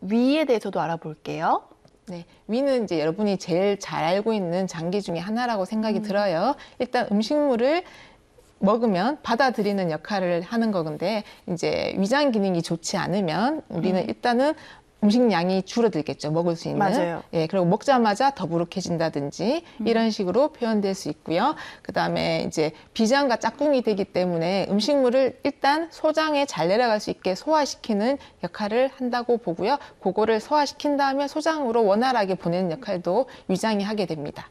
위에 대해서도 알아볼게요. 네, 위는 이제 여러분이 제일 잘 알고 있는 장기 중에 하나라고 생각이 음. 들어요. 일단 음식물을 먹으면 받아들이는 역할을 하는 거건데 이제 위장 기능이 좋지 않으면 우리는 음. 일단은 음식량이 줄어들겠죠. 먹을 수 있는. 맞아요. 예, 그리고 먹자마자 더부룩해진다든지 음. 이런 식으로 표현될 수 있고요. 그다음에 이제 비장과 짝꿍이 되기 때문에 음식물을 일단 소장에 잘 내려갈 수 있게 소화시키는 역할을 한다고 보고요. 그거를 소화시킨 다음에 소장으로 원활하게 보내는 역할도 위장이 하게 됩니다.